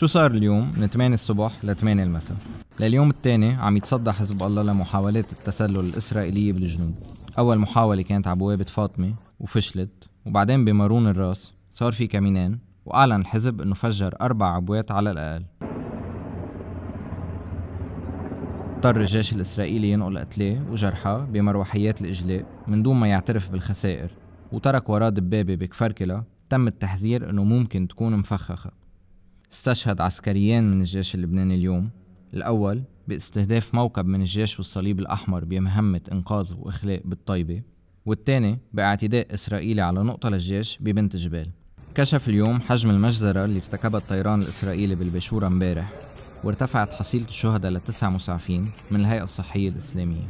شو صار اليوم من 8 الصبح ل 8 المساء لليوم الثاني عم يتصدى حزب الله لمحاولات التسلل الإسرائيلية بالجنوب أول محاولة كانت على بوابة فاطمة وفشلت وبعدين بمارون الراس صار في كمينين وأعلن الحزب إنه فجر أربع عبوات على الأقل اضطر الجيش الإسرائيلي ينقل قتلاه وجرحى بمروحيات الإجلاء من دون ما يعترف بالخسائر وترك وراه دبابة بكفركلة تم التحذير إنه ممكن تكون مفخخة استشهد عسكريان من الجيش اللبناني اليوم الأول باستهداف موكب من الجيش والصليب الأحمر بمهمة إنقاذ وإخلاء بالطيبة والثاني باعتداء إسرائيلي على نقطة للجيش ببنت جبال كشف اليوم حجم المجزرة اللي ارتكبها الطيران الإسرائيلي بالباشورة امبارح وارتفعت حصيلة الشهداء لتسعة مسعفين من الهيئة الصحية الإسلامية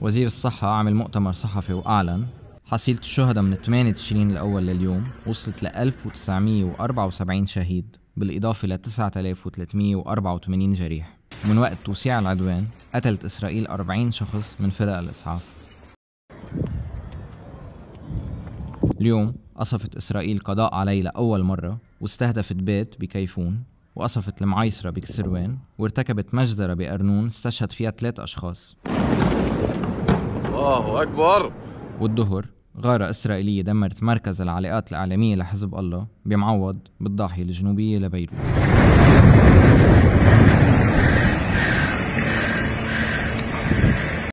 وزير الصحة عمل مؤتمر صحفي وأعلن حصيلة الشهداء من 8 تشرين الأول لليوم وصلت ل 1974 شهيد بالإضافة ل 9384 جريح ومن وقت توسيع العدوان قتلت إسرائيل 40 شخص من فرق الإسعاف اليوم قصفت إسرائيل قضاء علي لأول مرة واستهدفت بيت بكيفون وقصفت المعايصرة بكسروان وارتكبت مجزرة بقرنون استشهد فيها ثلاث أشخاص الله أكبر والظهر غارة إسرائيلية دمرت مركز العلاقات الإعلامية لحزب الله بمعوض بالضاحية الجنوبية لبيروت